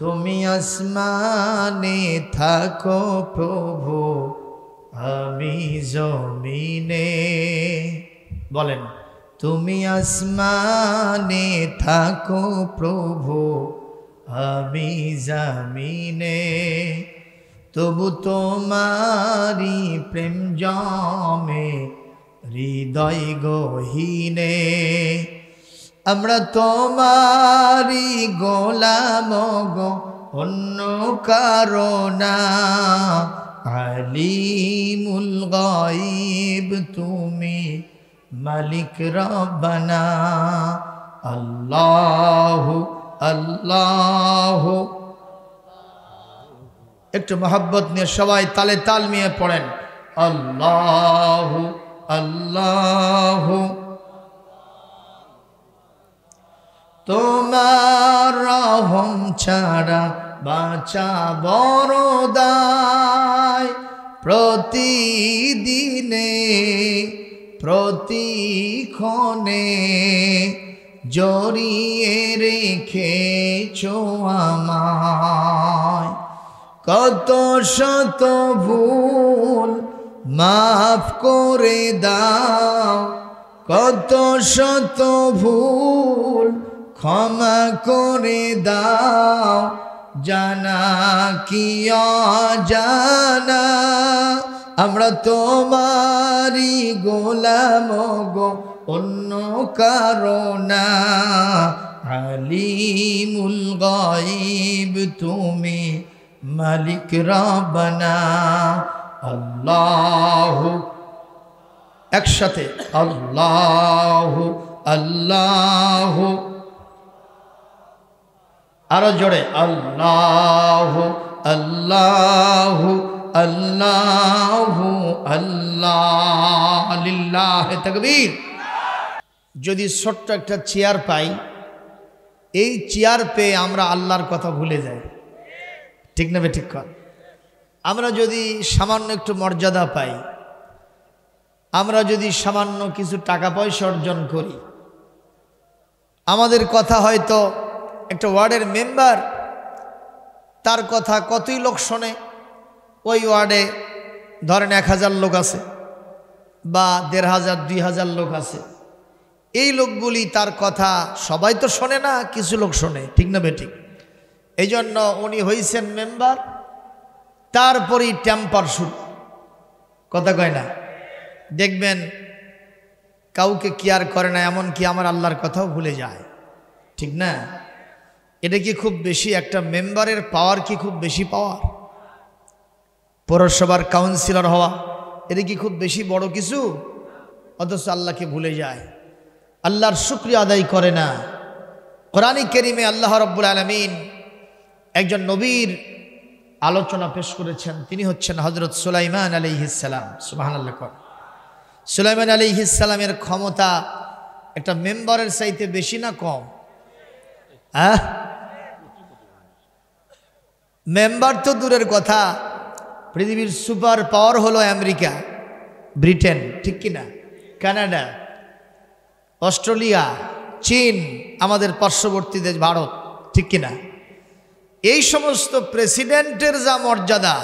তুমি আসমানে থাকো প্রভু আমি জমিনে বলেন তুমি আসমানে থাকো প্রভু আমি জামিনে তবু তোমারি প্রেম জমে হৃদয় গহীনে আমরা তোমারি গোলাম গো অন্য কারণা আলিমুল গাইব তুমি মালিক রবনা আল্লাহ আল্লাহ একটু মোহাব্বত নিয়ে সবাই তালে তাল নিয়ে পড়েন আল্লাহ আল্লাহ তোমার রহম ছাড়া বাঁচা বড়দায় প্রতিদিনে প্রতিক্ষণে জড়িয়ে রেখেছ আমায় কত শত ভুল মাফ করে দাও কত শত ভুল ক্ষমা করে দাও জানা কি জানা আমরা তোমারি গোলাম গো অন্য কারণা আলিমুল গাইব তুমি মালিক রবনা আল্লাহ একসাথে আল্লাহ আল্লাহ আরো জোরে আল্লাহ আল্লাহ আল্লাহ আল্লাহ আল্লাহ তকবীর যদি ছোট্ট একটা চেয়ার পাই এই চেয়ার পেয়ে আমরা আল্লাহর কথা ভুলে যাই ঠিক নেবে ঠিক কর আমরা যদি সামান্য একটু মর্যাদা পাই আমরা যদি সামান্য কিছু টাকা পয়সা অর্জন করি আমাদের কথা হয়তো একটা ওয়ার্ডের মেম্বার তার কথা কতই লোক শোনে ওই ওয়ার্ডে ধরেন এক হাজার লোক আছে বা দেড় হাজার দুই হাজার লোক আছে এই লোকগুলি তার কথা সবাই তো শোনে না কিছু লোক শোনে ঠিক না বেঠিক এই জন্য উনি হইছেন মেম্বার তারপরই ট্যাম্পার শুরু কথা কয় না দেখবেন কাউকে কেয়ার করে না এমন কি আমার আল্লাহর কথাও ভুলে যায় ঠিক না এটা কি খুব বেশি একটা মেম্বারের পাওয়ার কি খুব বেশি পাওয়ার পৌরসভার কাউন্সিলর হওয়া এটা কি খুব বেশি বড় কিছু অথচ আল্লাহকে ভুলে যায় আল্লাহর শুক্রিয়া আদায় করে না কোরআন কেরিমে আল্লাহ রব্বুল আলমিন একজন নবীর আলোচনা পেশ করেছেন তিনি হচ্ছেন হজরত সুলাইমান আলী ইসালাম সুবাহান আল্লাহ কর সুলাইমান আলী ইসালামের ক্ষমতা একটা মেম্বারের সাইতে বেশি না কম হ্যাঁ মেম্বার তো দূরের কথা পৃথিবীর সুপার পাওয়ার হলো আমেরিকা ব্রিটেন ঠিক কিনা কানাডা অস্ট্রেলিয়া চীন আমাদের পার্শ্ববর্তী দেশ ভারত ঠিক কিনা এই সমস্ত প্রেসিডেন্টের যা মর্যাদা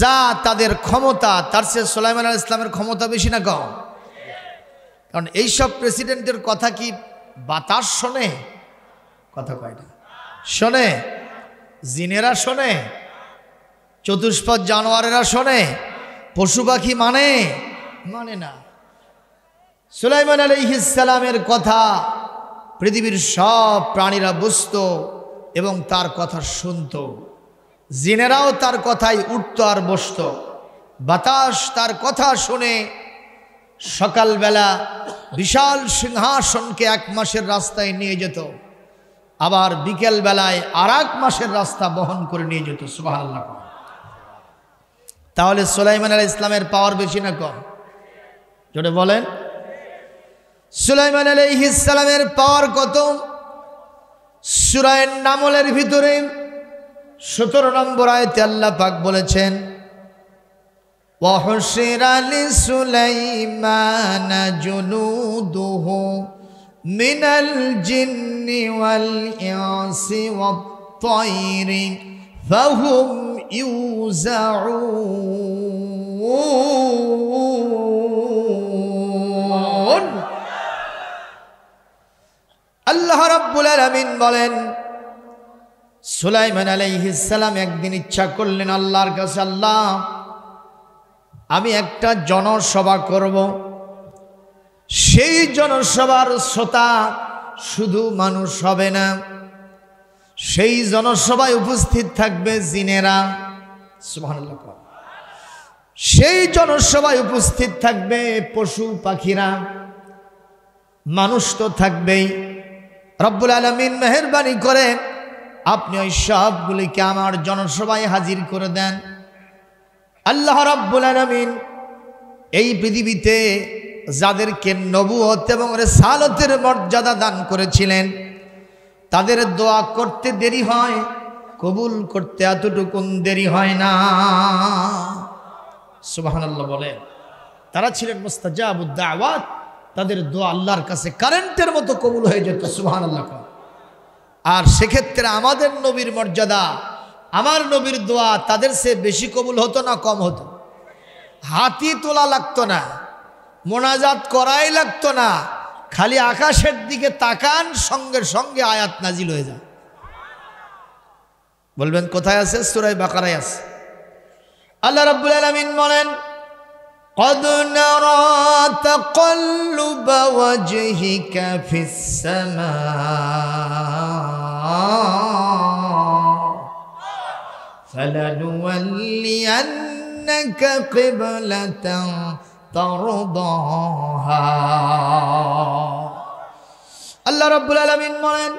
যা তাদের ক্ষমতা তার সে সোলাইমান আল ইসলামের ক্ষমতা বেশি না কম কারণ এইসব প্রেসিডেন্টের কথা কি বাতাস শোনে কথা কয় না শোনে জিনেরা শোনে চতুষ্পদ জানোয়ারেরা শোনে পশু পাখি মানে মানে না সুলাইমান ইসালামের কথা পৃথিবীর সব প্রাণীরা বুঝত এবং তার কথা শুনত জিনেরাও তার কথায় উঠত আর বসত বাতাস তার কথা শুনে সকালবেলা বিশাল সিংহাসনকে এক মাসের রাস্তায় নিয়ে যেত আবার বিকেল বেলায় আর মাসের রাস্তা বহন করে নিয়ে যেত সুবাহ তাহলে সুলাইমান আল ইসলামের পাওয়ার বেশি না কম জোরে বলেন সুলাইমান আলহ ইসলামের পাওয়ার কত সুরায়ের নামলের ভিতরে সতেরো নম্বর আয় তেল্লা পাক বলেছেন وحشر জুনু جنوده من الجن والإنس والطير فهم يوزعون আল্লাহ রাব্বুল আলামিন বলেন সুলাইমান সালাম একদিন ইচ্ছা করলেন আল্লাহর কাছে আল্লাহ আমি একটা জনসভা করবো সেই জনসভার শ্রোতা শুধু মানুষ হবে না সেই জনসভায় উপস্থিত থাকবে জিনেরা সেই জনসভায় উপস্থিত থাকবে পশু পাখিরা মানুষ তো থাকবেই রব্বুল আলমিন মেহরবানি করে আপনি ওই সবগুলিকে আমার জনসভায় হাজির করে দেন আল্লাহ রব্বুল আলমিন এই পৃথিবীতে যাদেরকে নবুয়ত এবং রেসালতের মর্যাদা দান করেছিলেন তাদের দোয়া করতে দেরি হয় কবুল করতে এতটুকুন দেরি হয় না সুবাহানাল্লাহ বলেন তারা ছিলেন মোস্তাজাবুদ্দা আওয়াত তাদের দোয়া আল্লাহর কাছে কারেন্টের মতো কবুল হয়ে যেত সুবাহান আল্লাহ আর সেক্ষেত্রে আমাদের নবীর মর্যাদা আমার নবীর দোয়া তাদের সে বেশি কবুল হতো না কম হতো হাতি তোলা লাগতো না মোনাজাত করাই লাগতো না খালি আকাশের দিকে তাকান সঙ্গে সঙ্গে আয়াত নাজিল হয়ে যায় বলবেন কোথায় আছে সুরাই বাকারায় আছে আল্লাহ রাব্বুল আলামিন বলেন قد نرى تقلب وجهك في السماء فلنولينك قبلة আল্লাহ রব্বুল আলমিন বলেন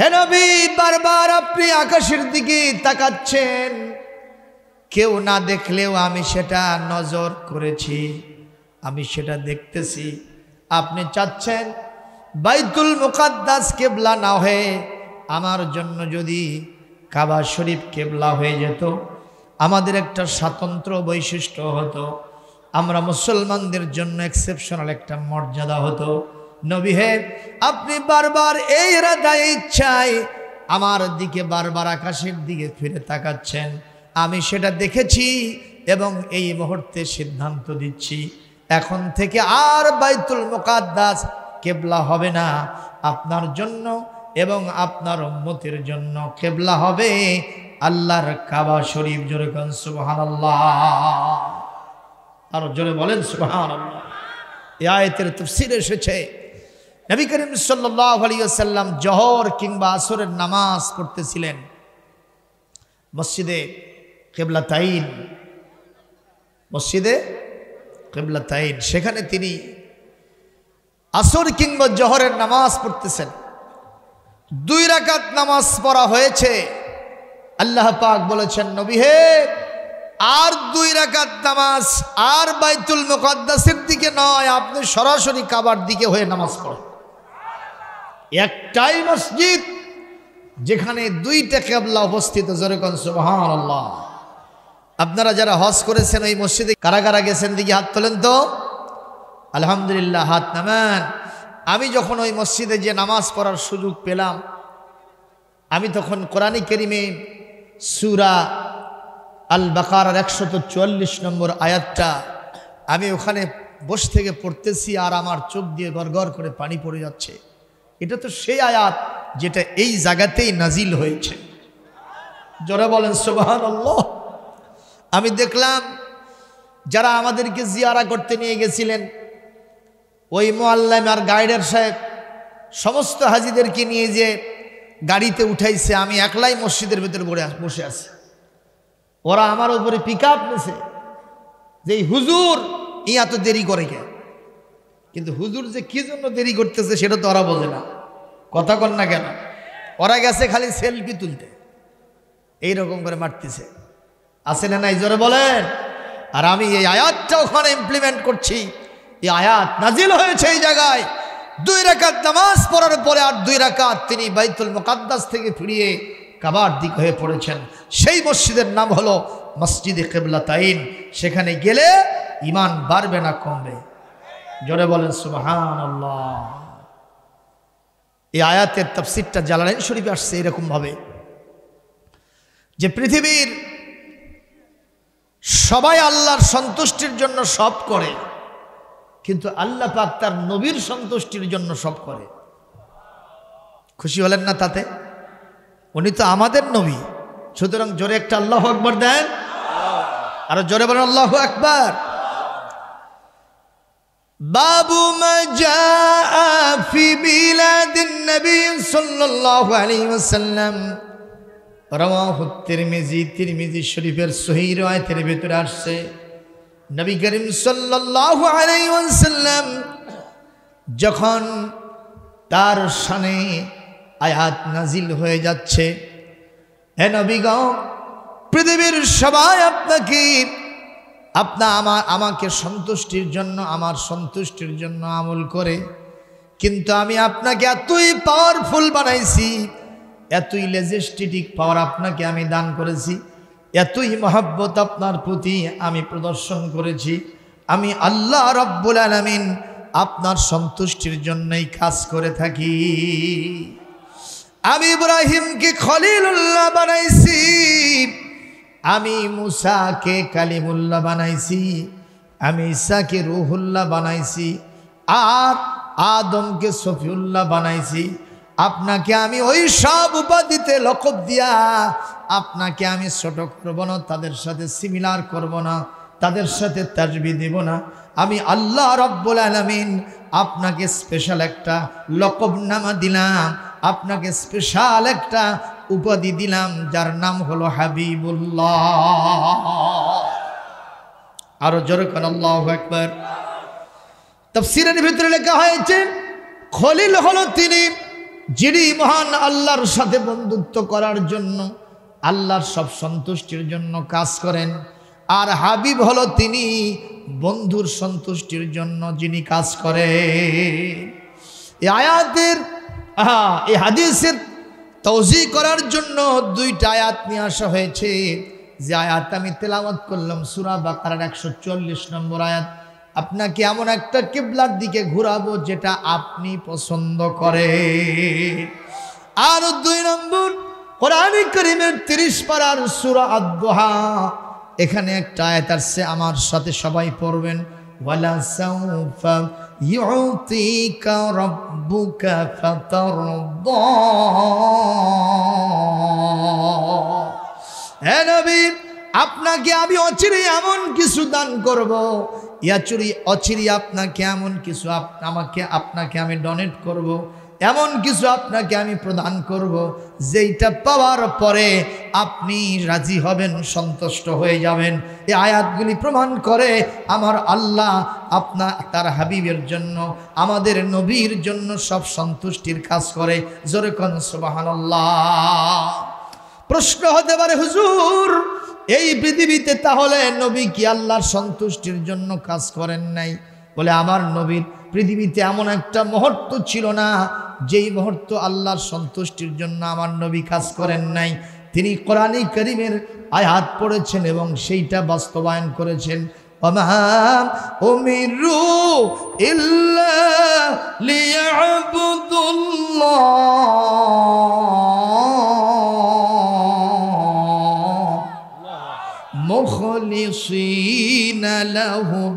হেনবি বারবার আপনি আকাশের দিকে তাকাচ্ছেন কেউ না দেখলেও আমি সেটা নজর করেছি আমি সেটা দেখতেছি আপনি চাচ্ছেন বাইতুল মুকাদ্দাস কেবলা না হয়ে আমার জন্য যদি কাবা শরীফ কেবলা হয়ে যেত আমাদের একটা স্বাতন্ত্র বৈশিষ্ট্য হতো আমরা মুসলমানদের জন্য এক্সেপশনাল একটা মর্যাদা হতো নবী হে আপনি বারবার এই রাধায় ইচ্ছায় আমার দিকে বারবার আকাশের দিকে ফিরে তাকাচ্ছেন আমি সেটা দেখেছি এবং এই মুহূর্তে সিদ্ধান্ত দিচ্ছি এখন থেকে আর বাইতুল মোকাদ্দাস কেবলা হবে না আপনার জন্য এবং আপনার উন্মতির জন্য কেবলা হবে আল্লাহর কাবা শরীফ জোরে কনসুবহান আর জোরে বলেন সুহানের এ তফসির এসেছে নবী করিম সাল্লাহ আলিয়াল্লাম জহর কিংবা আসরের নামাজ পড়তেছিলেন মসজিদে কেবলা তাইন মসজিদে কেবলা তাইন সেখানে তিনি আসর কিংবা জহরের নামাজ পড়তেছেন দুই রাকাত নামাজ পড়া হয়েছে আল্লাহ পাক বলেছেন নবী হে আর দুই রাকাত নামাজ আর বাইতুল মুকদ্দাসের দিকে নয় আপনি সরাসরি কাবার দিকে হয়ে নামাজ পড়েন একটাই মসজিদ যেখানে দুইটা কেবলা অবস্থিত আপনারা যারা হজ করেছেন ওই মসজিদে কারা কারা গেছেন দিকে হাত তোলেন তো আলহামদুলিল্লাহ হাত নামেন আমি যখন ওই মসজিদে যে নামাজ পড়ার সুযোগ পেলাম আমি তখন কোরআন কেরিমে সুরা আল বাকার একশত চুয়াল্লিশ নম্বর আয়াতটা আমি ওখানে বস থেকে পড়তেছি আর আমার চোখ দিয়ে গড়গড় করে পানি পড়ে যাচ্ছে এটা তো সেই আয়াত যেটা এই জায়গাতেই নাজিল হয়েছে জোরে বলেন সোবাহান আমি দেখলাম যারা আমাদেরকে জিয়ারা করতে নিয়ে গেছিলেন ওই মোয়াল্লাম আর গাইডার সাহেব সমস্ত হাজিদেরকে নিয়ে যে গাড়িতে উঠাইছে আমি একলাই মসজিদের ভেতরে বসে আছি ওরা আমার উপরে পিক আপ নিছে যে হুজুর ইয়া তো দেরি করে কে কিন্তু হুজুর যে কি জন্য দেরি করতেছে সেটা তো ওরা বোঝে না কথা কন না কেন ওরা গেছে খালি সেলফি তুলতে এই রকম করে মারতেছে আছে না নাই জোরে বলেন আর আমি এই আয়াতটা ওখানে ইমপ্লিমেন্ট করছি এই আয়াত নাজিল হয়েছে এই জায়গায় দুই রাকাত নামাজ পড়ার পরে আর দুই রাকাত তিনি বাইতুল মোকাদ্দাস থেকে ফিরিয়ে কাবার দিক হয়ে পড়েছেন সেই মসজিদের নাম হলো মসজিদে কেবলা তাইন সেখানে গেলে ইমান বাড়বে না কমবে জোরে বলেন সুবাহান আল্লাহ এই আয়াতের তফসিরটা জালালাইন শরীফে আসছে এরকমভাবে যে পৃথিবীর সবাই আল্লাহর সন্তুষ্টির জন্য সব করে কিন্তু আল্লাহ পাক তার নবীর সন্তুষ্টির জন্য সব করে খুশি হলেন না তাতে উনি তো আমাদের নবী সুতরাং জোরে একটা আল্লাহ আকবর দেন আর জোরে বলেন আল্লাহ আকবর বাবু তিরমিজি তিরমিজি শরীফের সহির আয়তের ভেতরে আসছে নবী করিম সাল্লাম যখন তার সানে আয়াত নাজিল হয়ে যাচ্ছে হে পৃথিবীর সবাই আপনাকে আপনা আমার আমাকে সন্তুষ্টির জন্য আমার সন্তুষ্টির জন্য আমল করে কিন্তু আমি আপনাকে এতই পাওয়ারফুল বানাইছি এতই লেজেস্টিটিক পাওয়ার আপনাকে আমি দান করেছি এতই মহাব্বত আপনার প্রতি আমি প্রদর্শন করেছি আমি আল্লাহ রব্বুল আলমিন আপনার সন্তুষ্টির জন্যই কাজ করে থাকি আমি ইব্রাহিমকে খলিলুল্লাহ বানাইছি আমি মুসাকে কালিমুল্লাহ বানাইছি আমি ঈশাকে রুহুল্লাহ বানাইছি আর আদমকে সফিউল্লাহ বানাইছি আপনাকে আমি ওই সব উপাধিতে লকব দিয়া আপনাকে আমি ছোট করব না তাদের সাথে সিমিলার করব না তাদের সাথে তাজবি দেব না আমি আল্লাহ রব্বুল আলমিন আপনাকে স্পেশাল একটা লকব নামা দিলাম আপনাকে স্পেশাল একটা উপাধি দিলাম যার নাম হলো হাবিবুল্লাহ আরো জোরে কর আল্লাহ একবার তফসিরের ভিতরে লেখা হয়েছে খলিল হলো তিনি যিনি মহান আল্লাহর সাথে বন্ধুত্ব করার জন্য আল্লাহর সব সন্তুষ্টির জন্য কাজ করেন আর হাবিব হলো তিনি বন্ধুর সন্তুষ্টির জন্য যিনি কাজ করে আয়াতের এই হাদিসের তৌজি করার জন্য দুইটা আয়াত নিয়ে আসা হয়েছে যে আয়াত আমি তেলাওয়াত করলাম সুরা বাকারার একশো চল্লিশ নম্বর আয়াত আপনাকে এমন একটা কেবলার দিকে ঘুরাবো যেটা আপনি পছন্দ করে আর দুই নম্বর কোরআন করিমের তিরিশ পাড়ার সুরা আদোহা এখানে একটা আয়াত আসছে আমার সাথে সবাই পড়বেন ওয়ালা সাউফা يعطيك ربك فترضى নবী আপনাকে আমি অচিরে এমন কিছু দান করব ইয়াচুরি অচিরি আপনাকে এমন কিছু আমাকে আপনাকে আমি ডোনেট করব। এমন কিছু আপনাকে আমি প্রদান করব যেইটা পাওয়ার পরে আপনি রাজি হবেন সন্তুষ্ট হয়ে যাবেন এই আয়াতগুলি প্রমাণ করে আমার আল্লাহ আপনা তার হাবিবের জন্য আমাদের নবীর জন্য সব সন্তুষ্টির কাজ করে জোরে কন প্রশ্ন হতে পারে হুজুর এই পৃথিবীতে তাহলে নবী কি আল্লাহর সন্তুষ্টির জন্য কাজ করেন নাই বলে আমার নবীর পৃথিবীতে এমন একটা মুহূর্ত ছিল না যেই মুহূর্ত আল্লাহর সন্তুষ্টির জন্য আমার নবী কাজ করেন নাই তিনি কোরআনে করিমের আয়াত পড়েছেন এবং সেইটা বাস্তবায়ন করেছেন মুখলি أمروا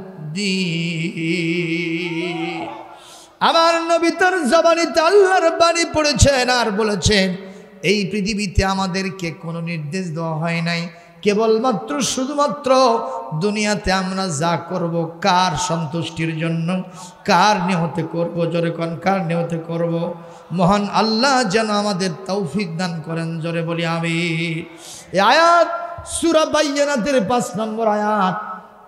إلا আমার নবী তার জবানিতে আল্লাহর বাণী পড়েছেন আর বলেছেন এই পৃথিবীতে আমাদেরকে কোনো নির্দেশ দেওয়া হয় নাই কেবলমাত্র শুধুমাত্র দুনিয়াতে আমরা যা করব কার সন্তুষ্টির জন্য কার নিহতে করব জোরে কন কার নিহতে করব মহান আল্লাহ যেন আমাদের তৌফিক দান করেন জোরে বলি আমি এ আয়াত সুরা বাইয়ানাতের পাঁচ নম্বর আয়াত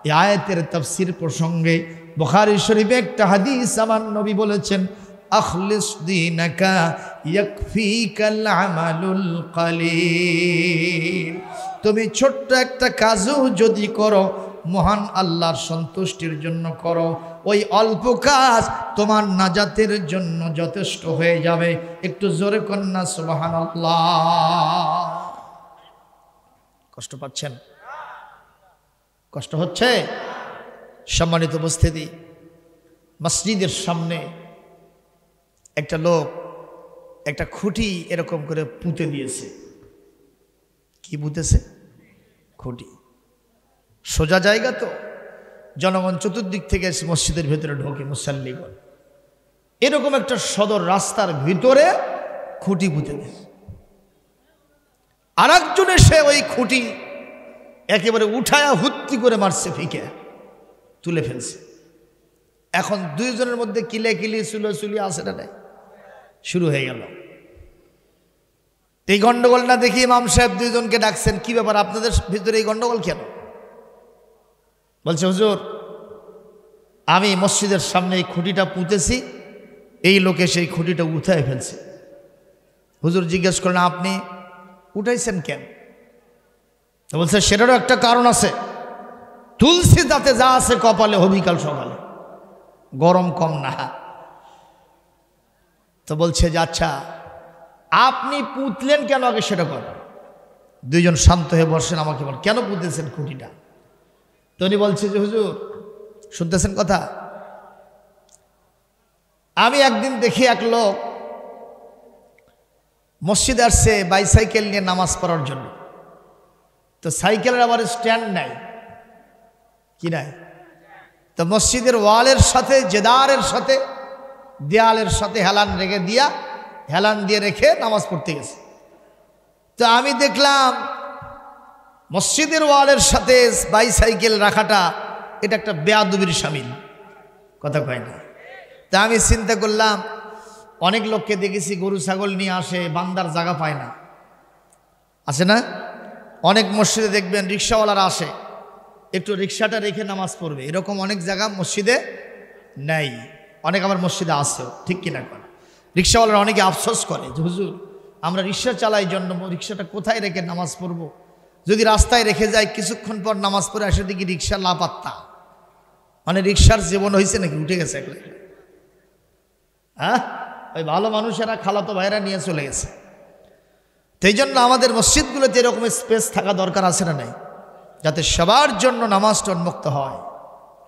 এ আয়াতের তফসির প্রসঙ্গে বোখারি শরীফে একটা হাদিস আমার নবী বলেছেন আখলিস তুমি ছোট্ট একটা কাজও যদি করো মহান আল্লাহর সন্তুষ্টির জন্য করো ওই অল্প কাজ তোমার নাজাতের জন্য যথেষ্ট হয়ে যাবে একটু জোরে কন্যা সুবাহান কষ্ট পাচ্ছেন কষ্ট হচ্ছে সম্মানিত উপস্থিতি মসজিদের সামনে একটা লোক একটা খুঁটি এরকম করে পুঁতে দিয়েছে কি পুঁতেছে খুঁটি সোজা জায়গা তো জনগণ চতুর্দিক থেকে এসে মসজিদের ভেতরে ঢোকে মুসাল্লিগণ এরকম একটা সদর রাস্তার ভিতরে খুঁটি পুঁতে দিয়েছে আর একজনে সে ওই খুঁটি একেবারে উঠায়া হুত্তি করে মারছে ফিকে তুলে ফেলছে এখন দুইজনের মধ্যে কিলে কিলি চুলো চুলি আছে না নাই শুরু হয়ে গেল এই গন্ডগোল না দেখি ইমাম সাহেব দুইজনকে ডাকছেন কি ব্যাপার আপনাদের ভিতরে এই গন্ডগোল কেন বলছে হুজুর আমি মসজিদের সামনে এই খুঁটিটা পুঁতেছি এই লোকে সেই খুঁটিটা উঠায় ফেলছে হুজুর জিজ্ঞেস করলেন আপনি উঠাইছেন কেন বলছে সেটারও একটা কারণ আছে তুলসী যাতে যা আছে কপালে হবিকাল সকালে গরম কম না তো বলছে যে আচ্ছা আপনি পুতলেন কেন আগে সেটা কর দুইজন শান্ত হয়ে বসেন আমাকে বল কেন পুঁতেছেন খুঁটিটা তো উনি বলছে যে হুজুর শুনতেছেন কথা আমি একদিন দেখি এক লোক মসজিদ আসছে বাইসাইকেল নিয়ে নামাজ পড়ার জন্য তো সাইকেলের আবার স্ট্যান্ড নেয় কি নাই তো মসজিদের ওয়ালের সাথে জেদারের সাথে দেয়ালের সাথে হেলান রেখে দিয়া হেলান দিয়ে রেখে নামাজ পড়তে গেছে তো আমি দেখলাম মসজিদের ওয়ালের সাথে বাইসাইকেল রাখাটা এটা একটা বেয়াদুবির সামিল কথা কয় না তা আমি চিন্তা করলাম অনেক লোককে দেখেছি গরু ছাগল নিয়ে আসে বান্দার জায়গা পায় না আছে না অনেক মসজিদে দেখবেন রিক্সাওয়ালারা আসে একটু রিক্সাটা রেখে নামাজ পড়বে এরকম অনেক জায়গা মসজিদে নেই অনেক আমার মসজিদে আসেও ঠিক কিনা করে রিক্সাওয়ালারা অনেকে আফসোস করে যে হুজুর আমরা রিক্সা চালাই জন্য রিক্সাটা কোথায় রেখে নামাজ পড়ব যদি রাস্তায় রেখে যায় কিছুক্ষণ পর নামাজ পড়ে আসে দেখি রিক্সা লাপাত্তা মানে রিক্সার জীবন হয়েছে নাকি উঠে গেছে একলাই হ্যাঁ ওই ভালো মানুষেরা খালাতো ভাইরা নিয়ে চলে গেছে সেই জন্য আমাদের মসজিদগুলোতে এরকম স্পেস থাকা দরকার আছে না নাই যাতে সবার জন্য নামাজটা উন্মুক্ত হয়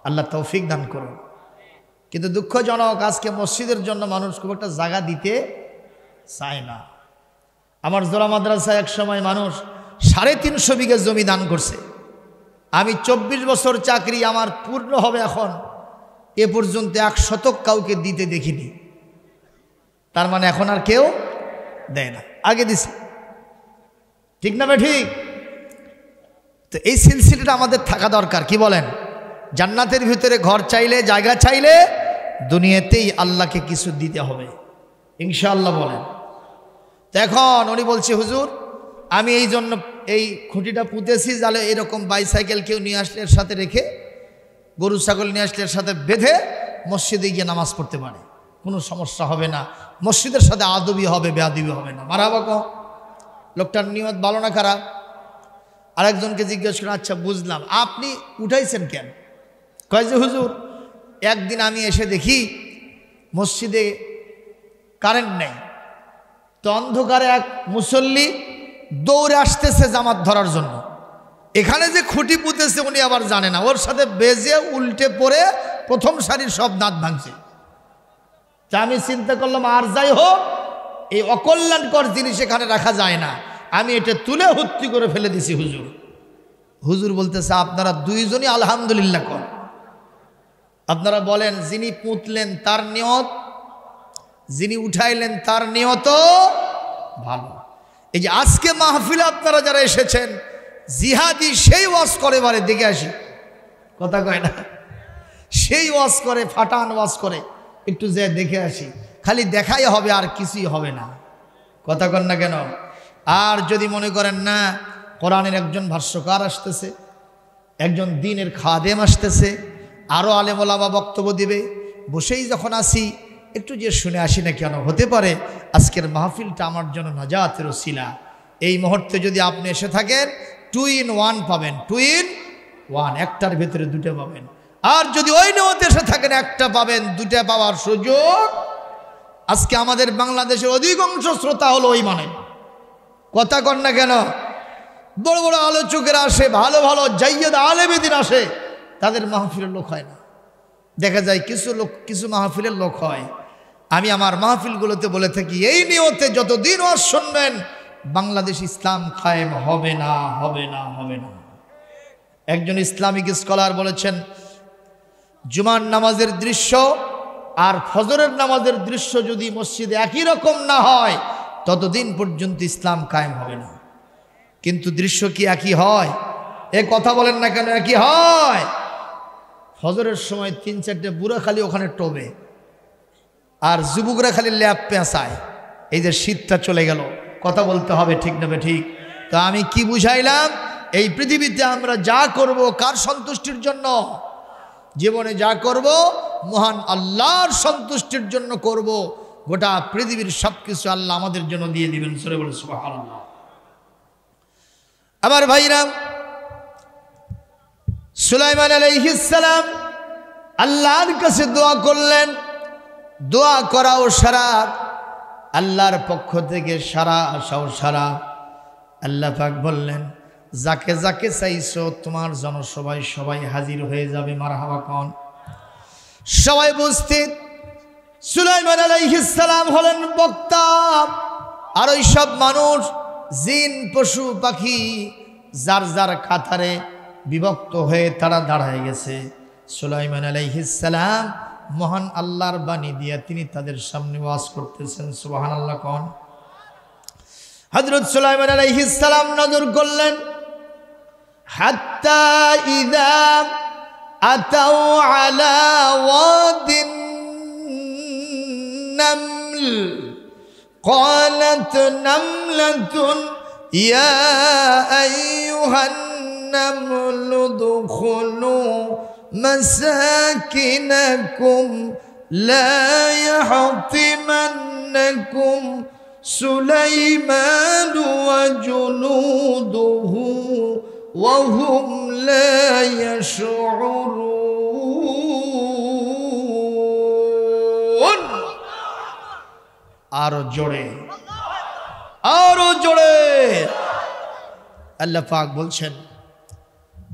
আল্লাহ তৌফিক দান করুন কিন্তু দুঃখজনক আজকে মসজিদের জন্য মানুষ খুব একটা জায়গা দিতে চায় না আমার জোলা মাদ্রাসায় এক সময় মানুষ সাড়ে তিনশো বিঘে জমি দান করছে আমি চব্বিশ বছর চাকরি আমার পূর্ণ হবে এখন এ পর্যন্ত এক শতক কাউকে দিতে দেখিনি তার মানে এখন আর কেউ দেয় না আগে দিছে ঠিক না ভাই ঠিক তো এই সিলসিলাটা আমাদের থাকা দরকার কি বলেন জান্নাতের ভিতরে ঘর চাইলে জায়গা চাইলে দুনিয়াতেই আল্লাহকে কিছু দিতে হবে ইনশাআল্লাহ বলেন তো এখন উনি বলছে হুজুর আমি এই জন্য এই খুঁটিটা পুঁতেছি যাহলে এরকম বাইসাইকেল কেউ নিয়ে আসলে এর সাথে রেখে গরু ছাগল নিয়ে আসলে এর সাথে বেঁধে মসজিদে গিয়ে নামাজ পড়তে পারে কোনো সমস্যা হবে না মসজিদের সাথে আদবি হবে বেআবি হবে না মারাবাক লোকটার নিয়ত ভালো না খারাপ আরেকজনকে জিজ্ঞেস করেন আচ্ছা বুঝলাম আপনি উঠাইছেন কেন কয় যে হুজুর একদিন আমি এসে দেখি মসজিদে কারেন্ট নেই তো অন্ধকারে এক মুসল্লি দৌড়ে আসতেছে জামাত ধরার জন্য এখানে যে খুঁটি পুঁতেছে উনি আবার জানে না ওর সাথে বেজে উল্টে পড়ে প্রথম সারির সব দাঁত ভাঙছে তা আমি চিন্তা করলাম আর যাই হোক এই অকল্যাণকর জিনিস এখানে রাখা যায় না আমি এটা তুলে হত্যি করে ফেলে দিছি হুজুর হুজুর বলতেছে আপনারা দুইজনই আলহামদুলিল্লাহ কর আপনারা বলেন যিনি পুঁতলেন তার নিয়ত যিনি উঠাইলেন তার নিয়ত ভালো এই যে আজকে মাহফিলে আপনারা যারা এসেছেন জিহাদি সেই ওয়াশ করে বারে দেখে আসি কথা কয় না সেই ওয়াশ করে ফাটান ওয়াশ করে একটু যে দেখে আসি খালি দেখাই হবে আর কিছুই হবে না কথা কন না কেন আর যদি মনে করেন না কোরআনের একজন ভাষ্যকার আসতেছে একজন দিনের খাদেম আসতেছে আরও আলেমলা বা বক্তব্য দিবে বসেই যখন আসি একটু যে শুনে আসি না কেন হতে পারে আজকের মাহফিলটা আমার জন্য নাজাতের শিলা এই মুহূর্তে যদি আপনি এসে থাকেন টু ইন ওয়ান পাবেন টু ইন ওয়ান একটার ভেতরে দুটো পাবেন আর যদি ওই নেওয়াতে এসে থাকেন একটা পাবেন দুটা পাওয়ার সুযোগ আজকে আমাদের বাংলাদেশের অধিকাংশ শ্রোতা হলো ওই মানে কথা কন না কেন বড় বড় আলোচকেরা আসে ভালো ভালো জাইয়দ আলেবেদিন আসে তাদের মাহফিলের লোক হয় না দেখা যায় কিছু লোক কিছু মাহফিলের লোক হয় আমি আমার মাহফিলগুলোতে বলে থাকি এই নিয়তে যতদিন ওয়াজ শুনবেন বাংলাদেশ ইসলাম খায়েম হবে না হবে না হবে না একজন ইসলামিক স্কলার বলেছেন জুমার নামাজের দৃশ্য আর ফজরের নামাজের দৃশ্য যদি মসজিদে একই রকম না হয় ততদিন পর্যন্ত ইসলাম কায়েম হবে না কিন্তু দৃশ্য কি একই হয় এ কথা বলেন না কেন একই হয় হজরের সময় তিন চারটে বুড়া খালি ওখানে টোবে আর যুবকরা খালি ল্যাপ পেঁচায় এই যে শীতটা চলে গেল কথা বলতে হবে ঠিক নেবে ঠিক তো আমি কি বুঝাইলাম এই পৃথিবীতে আমরা যা করব কার সন্তুষ্টির জন্য জীবনে যা করব মহান আল্লাহর সন্তুষ্টির জন্য করব গোটা পৃথিবীর সব কিছু আল্লাহ আমাদের জন্য দিয়ে দিবেন সরে বলে সুবাহ আবার ভাইরাম সুলাইমান আলাইহিসালাম আল্লাহর কাছে দোয়া করলেন দোয়া করাও সারা আল্লাহর পক্ষ থেকে সারা আসাও সারা আল্লাহ পাক বললেন যাকে যাকে চাইছো তোমার জনসভায় সবাই হাজির হয়ে যাবে মারা হাওয়া কন সবাই উপস্থিত সুলাইমান আলাইহিসালাম হলেন বক্তা আর ওই সব মানুষ জিন পশু পাখি যার যার কাতারে বিভক্ত হয়ে তারা দাঁড়ায় গেছে সুলাইমান আলাইহিসালাম মহান আল্লাহর বাণী দিয়া তিনি তাদের সামনে ওয়াজ করতেছেন সুবাহান আল্লাহ কন হজরত সুলাইমান আলাইহিসালাম নজর করলেন হাত্তা ইদাম আতাও আলা ওয়াদিন النمل قالت نملة يا أيها النمل ادخلوا مساكنكم لا يحطمنكم سليمان وجنوده وهم لا يشعرون আরো জোরে আরো জোরে আল্লাহ পাক বলছেন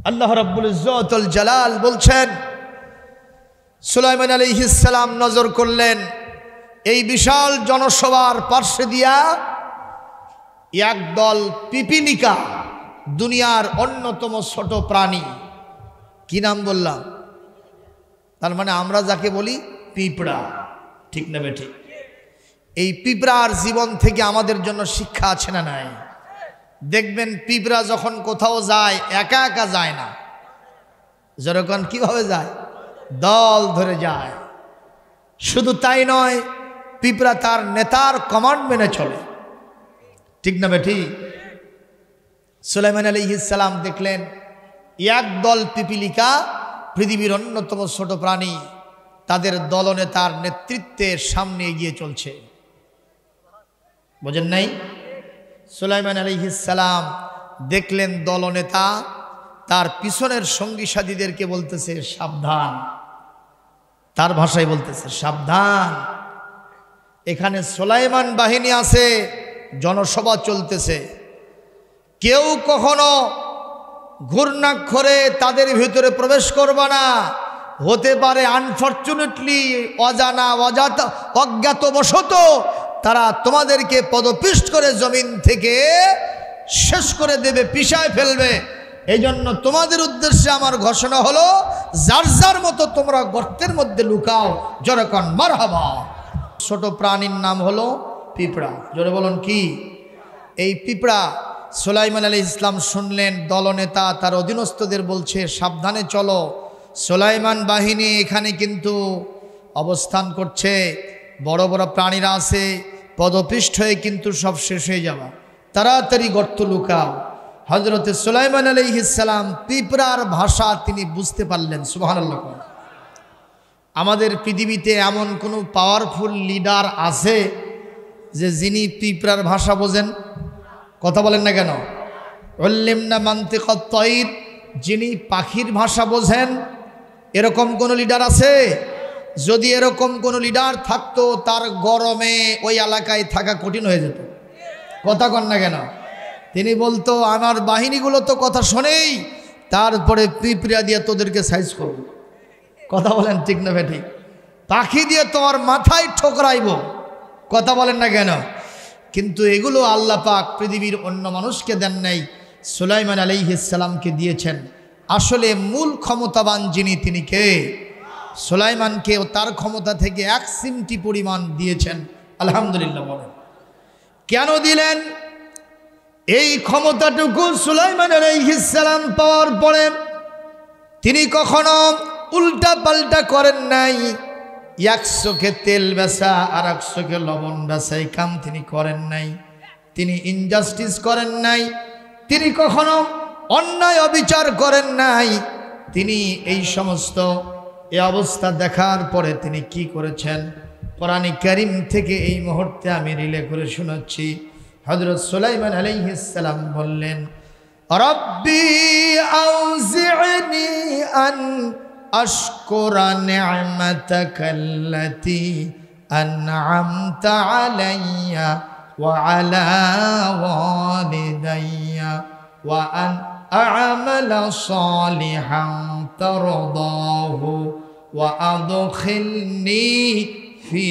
আল্লাহ রাব্বুল ইজতুল জালাল বলছেন সুলাইমান সালাম নজর করলেন এই বিশাল জনসভার পার্শ্বে দিয়া একদল পিপিলিকা দুনিয়ার অন্যতম ছোট প্রাণী কি নাম বললাম তার মানে আমরা যাকে বলি পিঁপড়া ঠিক না বেঠিক এই পিঁপড়ার জীবন থেকে আমাদের জন্য শিক্ষা আছে না নাই দেখবেন পিঁপড়া যখন কোথাও যায় একা একা যায় না যেরকম কিভাবে যায় দল ধরে যায় শুধু তাই নয় পিঁপড়া তার নেতার কমান্ড মেনে চলে ঠিক না বেঠি সুলাইমান আলী ইসালাম দেখলেন একদল পিপিলিকা পৃথিবীর অন্যতম ছোট প্রাণী তাদের দলনেতার নেতৃত্বের সামনে এগিয়ে চলছে বোঝেন নাই সুলাইমান আলী সালাম দেখলেন দলনেতা তার পিছনের সঙ্গী সাথীদেরকে বলতেছে সাবধান তার ভাষায় বলতেছে সাবধান এখানে সোলাইমান বাহিনী আছে জনসভা চলতেছে কেউ কখনো ঘূর্ণাক্ষরে তাদের ভিতরে প্রবেশ করবে না হতে পারে আনফর্চুনেটলি অজানা অজাত অজ্ঞাতবশত তারা তোমাদেরকে পদপিষ্ট করে জমিন থেকে শেষ করে দেবে পিসায় ফেলবে এই জন্য তোমাদের উদ্দেশ্যে আমার ঘোষণা হলো যার যার মতো তোমরা গর্তের মধ্যে লুকাও জরকন মার হবা ছোট প্রাণীর নাম হলো পিঁপড়া জোরে বলুন কি এই পিঁপড়া সোলাইমান আলী ইসলাম শুনলেন দলনেতা তার অধীনস্থদের বলছে সাবধানে চলো সোলাইমান বাহিনী এখানে কিন্তু অবস্থান করছে বড় বড় প্রাণীরা আছে পদপিষ্ঠ হয়ে কিন্তু সব শেষ হয়ে যাওয়া তাড়াতাড়ি গর্ত লুকাও হজরত সুলাইমান আলি ইসালাম ত্রিপুরার ভাষা তিনি বুঝতে পারলেন সুবাহান্লাহ আমাদের পৃথিবীতে এমন কোনো পাওয়ারফুল লিডার আছে যে যিনি ত্রিপুরার ভাষা বোঝেন কথা বলেন না কেন অল্লিমনা মান্তে কত্তঈদ যিনি পাখির ভাষা বোঝেন এরকম কোনো লিডার আছে যদি এরকম কোনো লিডার থাকতো তার গরমে ওই এলাকায় থাকা কঠিন হয়ে যেত কথা কন না কেন তিনি বলতো আমার বাহিনীগুলো তো কথা শোনেই তারপরে পিঁপড়া দিয়ে তোদেরকে সাইজ করব কথা বলেন ঠিক না ভেটি পাখি দিয়ে তোমার মাথায় ঠোকরাইব কথা বলেন না কেন কিন্তু এগুলো আল্লাহ পাক পৃথিবীর অন্য মানুষকে দেন নাই সুলাইমান আলাইহিসালামকে দিয়েছেন আসলে মূল ক্ষমতাবান যিনি তিনি কে সোলাইমানকেও তার ক্ষমতা থেকে এক সিমটি পরিমাণ দিয়েছেন আলহামদুলিল্লাহ বলেন কেন দিলেন এই ক্ষমতাটুকু সুলাইমানের সালাম পাওয়ার পরে তিনি কখনো উল্টা পাল্টা করেন নাই একশোকে তেল বেচা আর একশোকে লবণ বেচা এই কাম তিনি করেন নাই তিনি ইনজাস্টিস করেন নাই তিনি কখনো অন্যায় অবিচার করেন নাই তিনি এই সমস্ত এ অবস্থা দেখার পরে তিনি কি করেছেন কোরআনে করিম থেকে এই মুহূর্তে আমি রিলে করে শোনাচ্ছি হজরত সুলাইমান আলাইহিসাল্লাম বললেন রব্বি আউজিনি আন আশকুরা নিআমাতাকাল্লাতি আনআমতা আলাইয়া ওয়া আলা ওয়ালিদাইয়া ওয়া আন আ'মালা সালিহান ترضاه وأدخلني في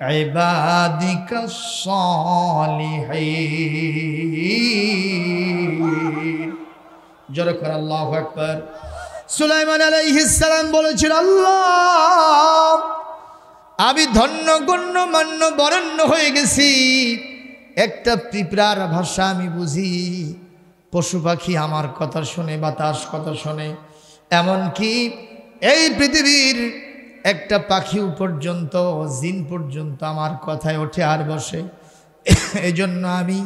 عبادك الصالحين جركر الله أكبر সুলাইমান আলাইহিসালাম বলেছিল আল্লাহ আমি ধন্য গণ্য মান্য বরণ্য হয়ে গেছি একটা পিঁপড়ার ভাষা আমি বুঝি পশু পাখি আমার কথা শুনে বাতাস কথা শুনে এমনকি এই পৃথিবীর একটা পাখিও পর্যন্ত জিন পর্যন্ত আমার কথায় ওঠে আর বসে এজন্য আমি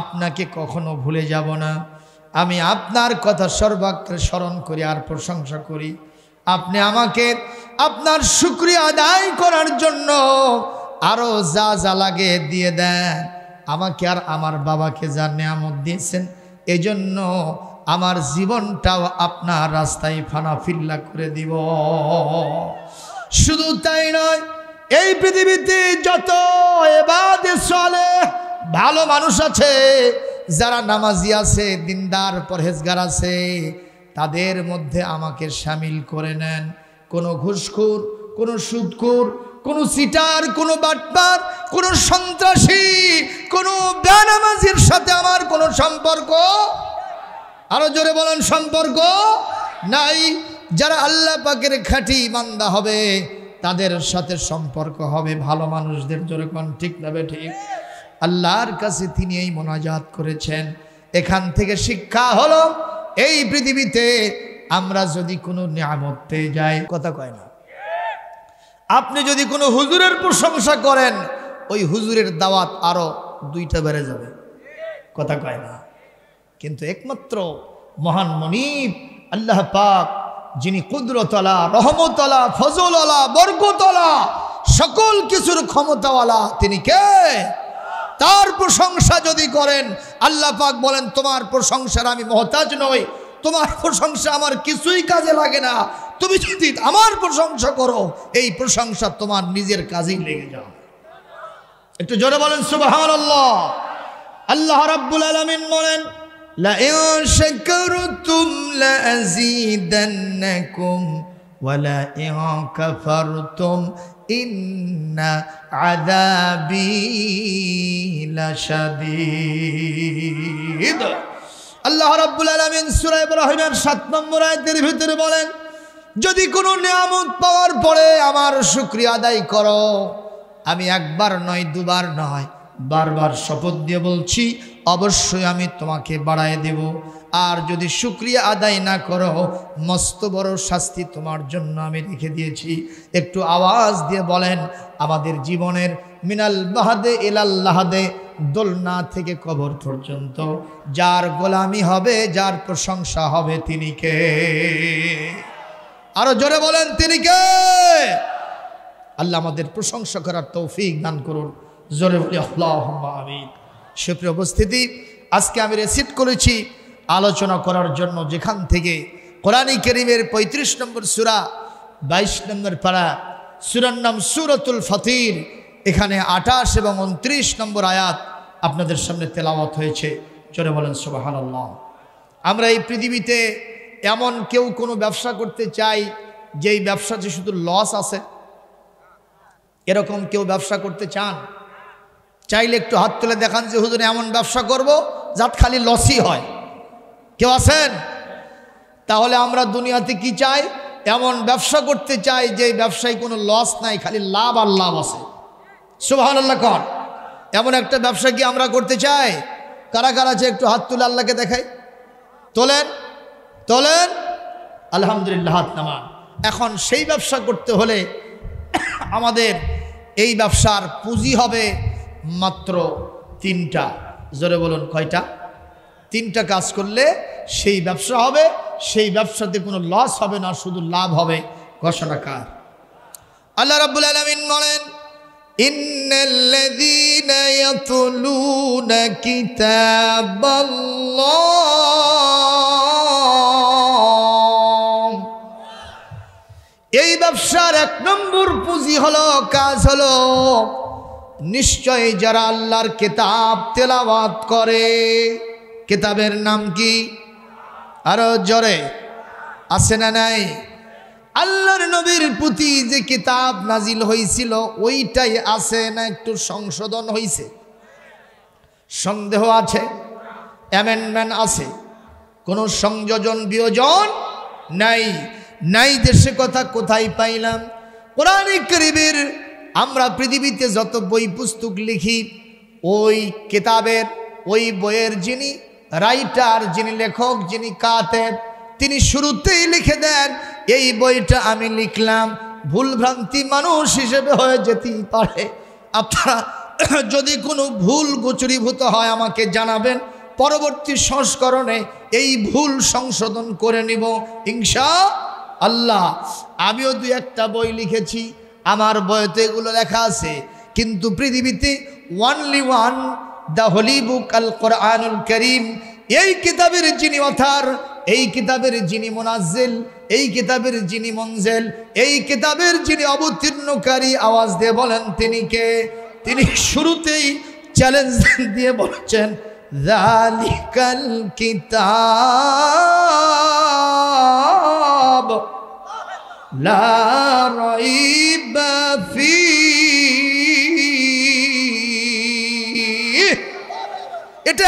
আপনাকে কখনো ভুলে যাব না আমি আপনার কথা সর্বাগ্রে স্মরণ করি আর প্রশংসা করি আপনি আমাকে আপনার সুক্রিয়া আদায় করার জন্য আরও যা যা লাগে দিয়ে দেন আমাকে আর আমার বাবাকে যা নিয়ামত দিয়েছেন এজন্য আমার জীবনটাও আপনার রাস্তায় ফানাফিল্লা করে দিব শুধু তাই নয় এই পৃথিবীতে যত এবাদে চলে ভালো মানুষ আছে যারা নামাজি আছে দিনদার পরহেজগার আছে তাদের মধ্যে আমাকে সামিল করে নেন কোনো ঘুষখুর কোনো সুদখুর কোনো সিটার কোনো বাটপার কোনো সন্ত্রাসী কোনো বেনামাজির সাথে আমার কোনো সম্পর্ক আরো জোরে বলেন সম্পর্ক নাই যারা আল্লাহ পাকের খাঁটি মান্দা হবে তাদের সাথে সম্পর্ক হবে ভালো মানুষদের জোরে কোন ঠিক নাবে ঠিক আল্লাহর কাছে তিনি এই মোনাজাত করেছেন এখান থেকে শিক্ষা হলো এই পৃথিবীতে আমরা যদি কোনো নিয়ামত পেয়ে যাই কথা কয় না আপনি যদি কোনো হুজুরের প্রশংসা করেন ওই হুজুরের দাওয়াত আরও দুইটা বেড়ে যাবে কথা কয় না কিন্তু একমাত্র মহান মনিব আল্লাহ পাক যিনি কুদরতলা রহমতলা ফজললা বর্গতলা সকল কিছুর ক্ষমতাওয়ালা তিনি কে তার প্রশংসা যদি করেন আল্লাহ পাক বলেন তোমার প্রশংসার আমি মহতাজ নই তোমার প্রশংসা আমার কিছুই কাজে লাগে না তুমি যদি আমার প্রশংসা করো এই প্রশংসা তোমার নিজের কাজেই লেগে যাও একটু জোরে বলেন সুবাহ আল্লাহ রাব্বুল আলমিন বলেন لئن شكرتم لأزيدنكم ولئن كفرتم إن عذابي لشديد আল্লাহ রাব্বুল আলামিন সূরা ইব্রাহিমের 7 নম্বর আয়াতের ভিতরে বলেন যদি কোনো নিয়ামত পাওয়ার পরে আমার শুকরিয়া আদায় করো আমি একবার নয় দুবার নয় বারবার শপথ দিয়ে বলছি অবশ্যই আমি তোমাকে বাড়ায় দেব আর যদি শুক্রিয়া আদায় না করো মস্ত বড় শাস্তি তোমার জন্য আমি রেখে দিয়েছি একটু আওয়াজ দিয়ে বলেন আমাদের জীবনের মিনাল বাহাদে এলাল্লাহাদে দোলনা থেকে কবর পর্যন্ত যার গোলামি হবে যার প্রশংসা হবে তিনি কে আরো জোরে বলেন তিনি কে আল্লাহ আমাদের প্রশংসা করার তৌফিক দান করুন জোরে আমিন সুপ্রিয় উপস্থিতি আজকে আমি রেসিট করেছি আলোচনা করার জন্য যেখান থেকে কোরআনী করিমের ৩৫ নম্বর সুরা ২২ নম্বর পাড়া সুরার নাম সুরতুল ফতির এখানে আঠাশ এবং উনত্রিশ নম্বর আয়াত আপনাদের সামনে তেলাওয়াত হয়েছে চলে বলেন সুবাহান্লাহ আমরা এই পৃথিবীতে এমন কেউ কোনো ব্যবসা করতে চাই যেই ব্যবসাতে শুধু লস আছে এরকম কেউ ব্যবসা করতে চান চাইলে একটু হাত তুলে দেখান যে হুজুর এমন ব্যবসা করব যাত খালি লসই হয় কেউ আছেন তাহলে আমরা দুনিয়াতে কি চাই এমন ব্যবসা করতে চাই যে ব্যবসায় কোনো লস নাই খালি লাভ আর লাভ আছে সুবাহান আল্লাহ কর এমন একটা ব্যবসা কি আমরা করতে চাই কারা কারা আছে একটু হাত তুলে আল্লাহকে দেখাই তোলেন তোলেন আলহামদুলিল্লাহ হাত নামান এখন সেই ব্যবসা করতে হলে আমাদের এই ব্যবসার পুঁজি হবে মাত্র তিনটা জোরে বলুন কয়টা তিনটা কাজ করলে সেই ব্যবসা হবে সেই ব্যবসাতে কোনো লস হবে না শুধু লাভ হবে ঘোষণা কার আল্লাহ রাবুল আলমিন বলেন এই ব্যবসার এক নম্বর পুঁজি হলো কাজ হলো নিশ্চয় যারা আল্লাহর কেতাব তেলাওয়াত করে কেতাবের নাম কি আরো জরে আছে না নাই আল্লাহর নবীর প্রতি যে কিতাব নাজিল হয়েছিল ওইটাই আছে না একটু সংশোধন হয়েছে সন্দেহ আছে অ্যামেন্ডমেন্ট আছে কোনো সংযোজন বিয়োজন নাই নাই দেশে কথা কোথায় পাইলাম কোরআন করিমের আমরা পৃথিবীতে যত বই পুস্তক লিখি ওই কিতাবের ওই বইয়ের যিনি রাইটার যিনি লেখক যিনি কাতেব তিনি শুরুতেই লিখে দেন এই বইটা আমি লিখলাম ভুলভ্রান্তি মানুষ হিসেবে হয়ে যেতেই পারে আপনারা যদি কোনো ভুল গোচরীভূত হয় আমাকে জানাবেন পরবর্তী সংস্করণে এই ভুল সংশোধন করে নিব হিংসা আল্লাহ আমিও দু একটা বই লিখেছি আমার বয়তে এগুলো লেখা আছে কিন্তু পৃথিবীতে only one the holy book আল কোরআনুল করিম এই কিতাবের যিনি অথার এই কিতাবের যিনি মোনাজিল এই কিতাবের যিনি মঞ্জেল এই কিতাবের যিনি অবতীর্ণকারী আওয়াজ দিয়ে বলেন তিনি কে তিনি শুরুতেই চ্যালেঞ্জ দিয়ে বলেছেন কিতাব এটা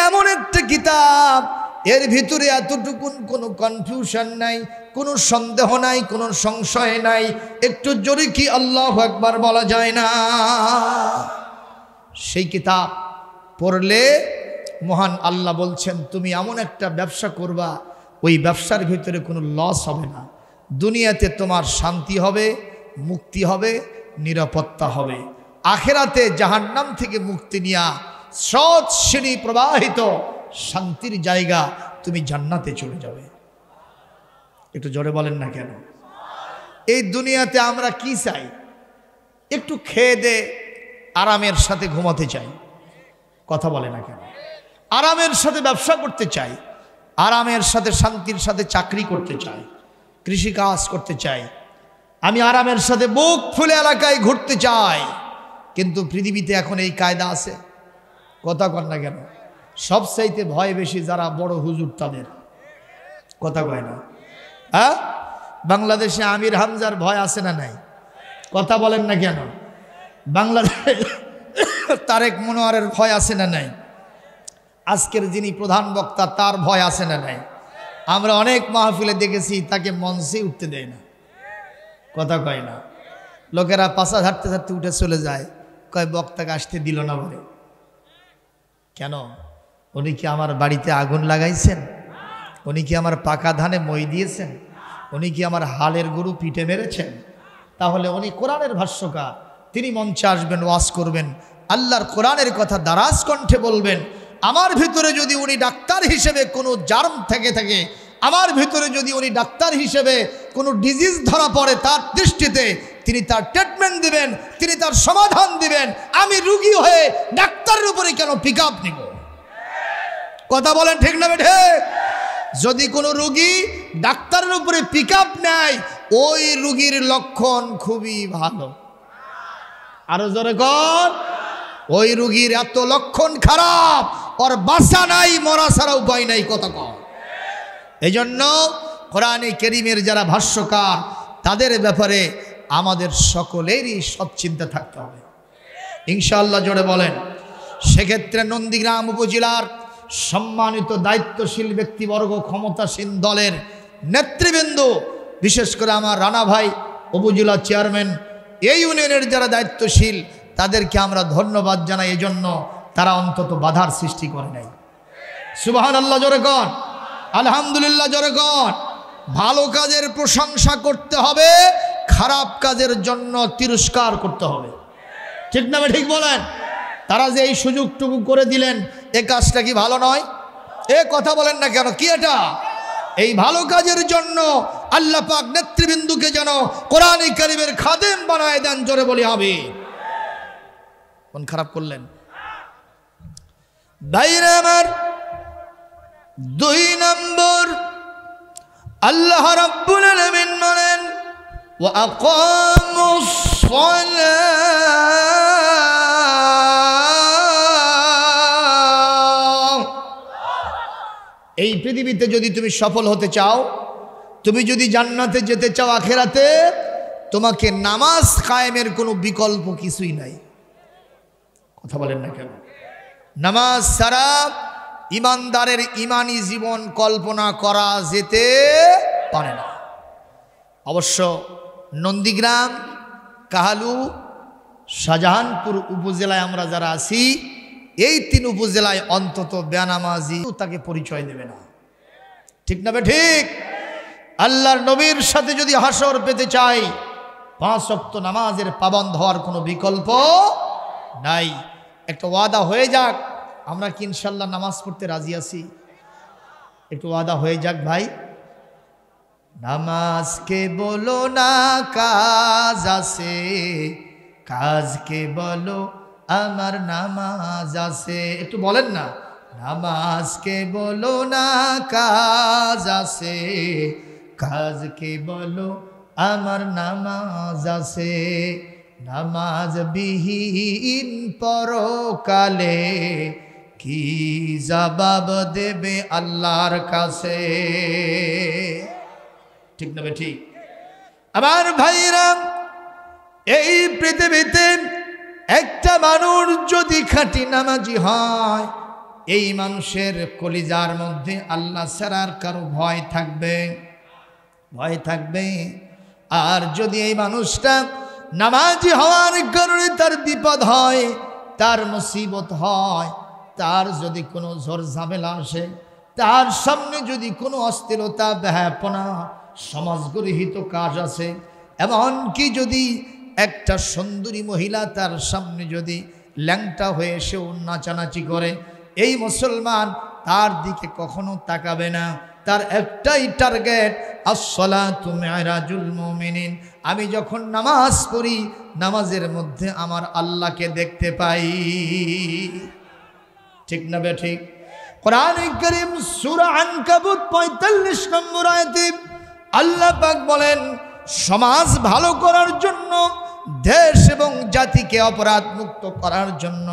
এমন একটা কিতাব এর ভিতরে এতটুকুন কোনো কনফিউশন নাই কোনো সন্দেহ নাই কোনো সংশয় নাই একটু জোরে কি আল্লাহ একবার বলা যায় না সেই কিতাব পড়লে মহান আল্লাহ বলছেন তুমি এমন একটা ব্যবসা করবা ওই ব্যবসার ভিতরে কোনো লস হবে না দুনিয়াতে তোমার শান্তি হবে মুক্তি হবে নিরাপত্তা হবে আখেরাতে জাহান্নাম থেকে মুক্তি নিয়া সৎ শ্রেণী প্রবাহিত শান্তির জায়গা তুমি জান্নাতে চলে যাবে একটু জোরে বলেন না কেন এই দুনিয়াতে আমরা কি চাই একটু খেয়ে দে আরামের সাথে ঘুমাতে চাই কথা বলে না কেন আরামের সাথে ব্যবসা করতে চাই আরামের সাথে শান্তির সাথে চাকরি করতে চাই কৃষিকাজ করতে চাই আমি আরামের সাথে বুক ফুলে এলাকায় ঘুরতে চাই কিন্তু পৃথিবীতে এখন এই কায়দা আছে কথা কর না কেন চাইতে ভয় বেশি যারা বড় হুজুর তাদের কথা কয় না হ্যাঁ বাংলাদেশে আমির হামজার ভয় আছে না নাই কথা বলেন না কেন বাংলাদেশে তারেক মনোয়ারের ভয় আছে না নাই আজকের যিনি প্রধান বক্তা তার ভয় আছে না নাই আমরা অনেক মাহফিলে দেখেছি তাকে মঞ্চে উঠতে দেয় না কথা কয় না লোকেরা পাশা ঝাড়তে ঝাড়তে উঠে চলে যায় কয় বক্তাকে আসতে দিল না বলে কেন উনি কি আমার বাড়িতে আগুন লাগাইছেন উনি কি আমার পাকা ধানে মই দিয়েছেন উনি কি আমার হালের গরু পিঠে মেরেছেন তাহলে উনি কোরআনের ভাষ্যকার তিনি মঞ্চে আসবেন ওয়াশ করবেন আল্লাহর কোরআনের কথা দারাজ কণ্ঠে বলবেন আমার ভিতরে যদি উনি ডাক্তার হিসেবে কোনো জার্ম থেকে থাকে আমার ভিতরে যদি উনি ডাক্তার হিসেবে কোনো ডিজিজ ধরা পড়ে তার দৃষ্টিতে তিনি তার ট্রিটমেন্ট দিবেন তিনি তার সমাধান দিবেন আমি রুগী হয়ে ডাক্তারের উপরে কেন পিক আপ দিব কথা বলেন ঠিক না বেঠে যদি কোনো রুগী ডাক্তারের উপরে পিক আপ নেয় ওই রুগীর লক্ষণ খুবই ভালো আরো জোরে কর ওই রুগীর এত লক্ষণ খারাপ ওর বাসা নাই মরা ছাড়া উপায় নাই কত এই জন্য কোরআনে কেরিমের যারা ভাষ্যকার তাদের ব্যাপারে আমাদের সকলেরই সব চিন্তা থাকতে হবে ইনশাল্লাহ জোরে বলেন সেক্ষেত্রে নন্দীগ্রাম উপজেলার সম্মানিত দায়িত্বশীল ব্যক্তিবর্গ ক্ষমতাসীন দলের নেতৃবৃন্দ বিশেষ করে আমার রানা ভাই উপজেলা চেয়ারম্যান এই ইউনিয়নের যারা দায়িত্বশীল তাদেরকে আমরা ধন্যবাদ জানাই এজন্য তারা অন্তত বাধার সৃষ্টি করে নাই সুবাহান আল্লাহ জোরে কর আলহামদুলিল্লাহ জোরে কর ভালো কাজের প্রশংসা করতে হবে খারাপ কাজের জন্য তিরস্কার করতে হবে ঠিক না ঠিক বলেন তারা যে এই সুযোগটুকু করে দিলেন এ কাজটা কি ভালো নয় এ কথা বলেন না কেন কি এটা এই ভালো কাজের জন্য আল্লাহ পাক নেতৃবৃন্দুকে যেন কোরআন করিমের খাদেম বানায় দেন জোরে বলি হবে কোন খারাপ করলেন বাইরে আমার দুই নম্বর আল্লাহ রব্বুল আলমিন বলেন ও এই পৃথিবীতে যদি তুমি সফল হতে চাও তুমি যদি জান্নাতে যেতে চাও আখেরাতে তোমাকে নামাজ কায়েমের কোনো বিকল্প কিছুই নাই কথা বলেন না কেন নামাজ সারা ইমানদারের ইমানি জীবন কল্পনা করা যেতে পারে না অবশ্য নন্দীগ্রাম কাহালু শাহজাহানপুর উপজেলায় আমরা যারা আছি এই তিন উপজেলায় অন্তত বেনামাজি তাকে পরিচয় দেবে না ঠিক না ঠিক আল্লাহর নবীর সাথে যদি হাসর পেতে চাই পাঁচ সপ্ত নামাজের পাবন্ধ হওয়ার কোনো বিকল্প নাই একটা ওয়াদা হয়ে যাক আমরা কি ইনশাল্লাহ নামাজ পড়তে রাজি আছি একটু ওয়াদা হয়ে যাক ভাই নামাজকে বলো না কাজ আছে কাজকে বলো আমার নামাজ আছে একটু বলেন না নামাজকে বলো না কাজ আছে কাজকে বলো আমার নামাজ আছে নামাজ বিহীন পরকালে কি জবাব দেবে আল্লাহর কাছে ঠিক নবে ঠিক আমার ভাইরা এই পৃথিবীতে একটা মানুষ যদি খাঁটি নামাজি হয় এই মানুষের কলিজার মধ্যে আল্লাহ সেরার কারো ভয় থাকবে ভয় থাকবে আর যদি এই মানুষটা নামাজি হওয়ার কারণে তার বিপদ হয় তার মুসিবত হয় তার যদি কোনো ঝোর ঝামেলা আসে তার সামনে যদি কোনো অস্থিরতা ব্যাপনা সমাজগৃহীত কাজ আছে এমনকি যদি একটা সুন্দরী মহিলা তার সামনে যদি ল্যাংটা হয়ে সেও নাচানাচি করে এই মুসলমান তার দিকে কখনো তাকাবে না তার একটাই টার্গেট আসলা তুমি আরাজুল মোমিনিন আমি যখন নামাজ পড়ি নামাজের মধ্যে আমার আল্লাহকে দেখতে পাই ঠিক না বে ঠিক কোরআন করিম সুরা আনকাবুত পঁয়তাল্লিশ নম্বর আয়তে আল্লাহ পাক বলেন সমাজ ভালো করার জন্য দেশ এবং জাতিকে অপরাধ মুক্ত করার জন্য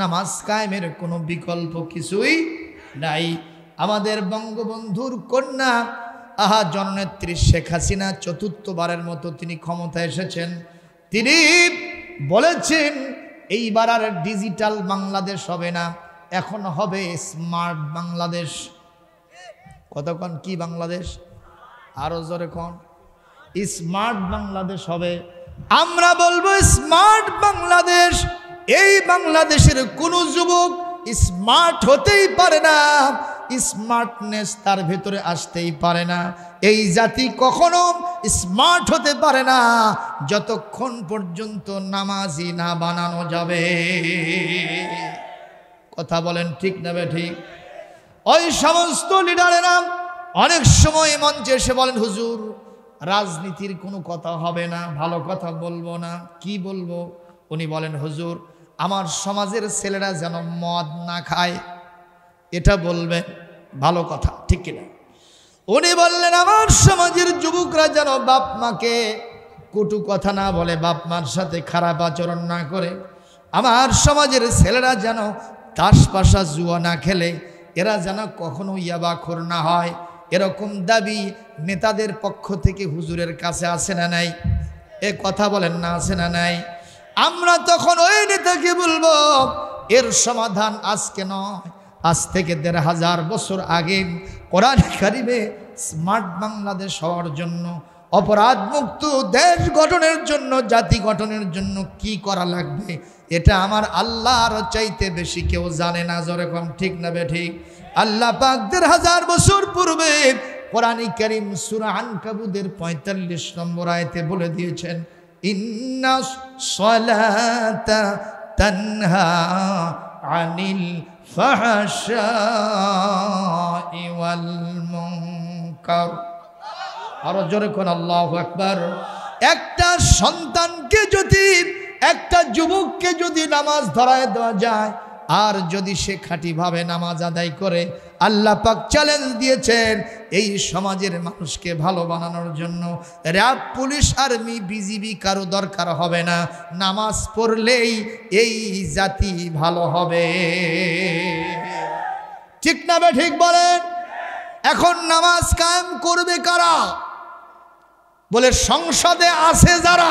নামাজ কায়েমের কোনো বিকল্প কিছুই নাই আমাদের বঙ্গবন্ধুর কন্যা আহা জননেত্রী শেখ হাসিনা চতুর্থবারের মতো তিনি ক্ষমতা এসেছেন তিনি বলেছেন এইবার আর ডিজিটাল বাংলাদেশ হবে না এখন হবে স্মার্ট বাংলাদেশ কতক্ষণ কি বাংলাদেশ আরও জোরে কন স্মার্ট বাংলাদেশ হবে আমরা বলবো স্মার্ট বাংলাদেশ এই বাংলাদেশের কোনো যুবক স্মার্ট হতেই পারে না স্মার্টনেস তার ভেতরে আসতেই পারে না এই জাতি কখনো স্মার্ট হতে পারে না যতক্ষণ পর্যন্ত নামাজি না বানানো যাবে কথা বলেন ঠিক নেবে ঠিক ওই সমস্ত নাম অনেক সময় মঞ্চে এসে বলেন হুজুর রাজনীতির কোনো কথা হবে না ভালো কথা বলবো না কি বলবো উনি বলেন হুজুর আমার সমাজের ছেলেরা যেন মদ না খায় এটা বলবে ভালো কথা ঠিক কিনা উনি বললেন আমার সমাজের যুবকরা যেন বাপ মাকে কটু কথা না বলে বাপ মার সাথে খারাপ আচরণ না করে আমার সমাজের ছেলেরা যেন তাস পাশা জুয়া না খেলে এরা যেন কখনো খোর না হয় এরকম দাবি নেতাদের পক্ষ থেকে হুজুরের কাছে আসে না নাই এ কথা বলেন না আসে না নাই আমরা তখন ওই নেতাকে বলবো এর সমাধান আজকে নয় আজ থেকে দেড় হাজার বছর আগে কোরআন কারিমে স্মার্ট বাংলাদেশ হওয়ার জন্য অপরাধমুক্ত দেশ গঠনের জন্য জাতি গঠনের জন্য কি করা লাগবে এটা আমার আল্লাহর চাইতে বেশি কেউ জানে না যেরকম ঠিক না বে ঠিক আল্লাহ পাক দেড় হাজার বছর পূর্বে কোরআনী করিম সুরা কাবুদের পঁয়তাল্লিশ নম্বর আয়তে বলে দিয়েছেন ইন্না সলাতা তানহা আনিল الفحشاء والمنكر আরো জোরে কোন আল্লাহ একবার একটা সন্তানকে যদি একটা যুবককে যদি নামাজ ধরায় দেওয়া যায় আর যদি সে খাঁটিভাবে নামাজ আদায় করে আল্লাহ পাক চ্যালেঞ্জ দিয়েছেন এই সমাজের মানুষকে ভালো বানানোর জন্য র্যাব পুলিশ আর্মি বিজিবি কারো দরকার হবে না নামাজ পড়লেই এই জাতি ভালো হবে ঠিক না বে ঠিক বলেন এখন নামাজ কায়েম করবে কারা বলে সংসদে আছে যারা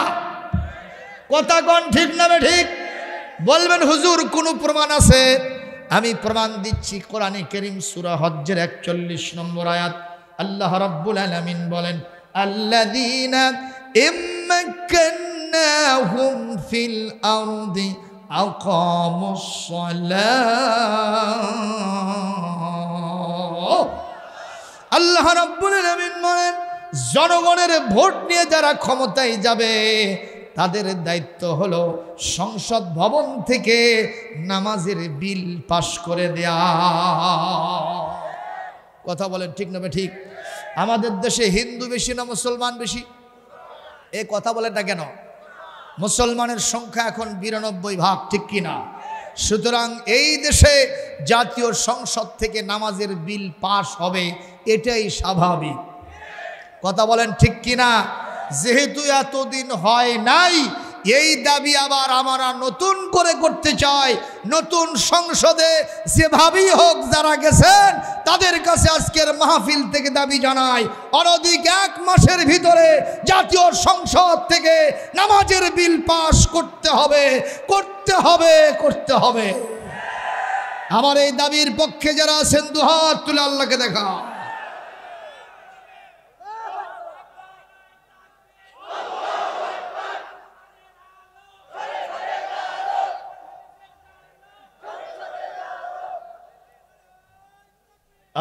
কথা কন ঠিক না বে ঠিক বলবেন হুজুর কোনো প্রমাণ আছে আমি প্রমাণ দিচ্ছি কোরআনে করিম সুরা হজ্জের একচল্লিশ নম্বর আয়াত আল্লাহ রব্বুল আলমিন বলেন আল্লাদিনা আল্লাহ রব্বুল আলমিন বলেন জনগণের ভোট নিয়ে যারা ক্ষমতায় যাবে তাদের দায়িত্ব হলো সংসদ ভবন থেকে নামাজের বিল পাশ করে দেয়া কথা বলেন ঠিক নবে ঠিক আমাদের দেশে হিন্দু বেশি না মুসলমান বেশি এ কথা বলে না কেন মুসলমানের সংখ্যা এখন বিরানব্বই ভাগ ঠিক কিনা সুতরাং এই দেশে জাতীয় সংসদ থেকে নামাজের বিল পাশ হবে এটাই স্বাভাবিক কথা বলেন ঠিক কিনা যেহেতু এতদিন হয় নাই এই দাবি আবার আমরা নতুন করে করতে চাই নতুন সংসদে যেভাবেই হোক যারা গেছেন তাদের কাছে আজকের মাহফিল থেকে দাবি জানাই অনধিক এক মাসের ভিতরে জাতীয় সংসদ থেকে নামাজের বিল পাশ করতে হবে করতে হবে করতে হবে আমার এই দাবির পক্ষে যারা আছেন দুহাত তুলে আল্লাহকে দেখা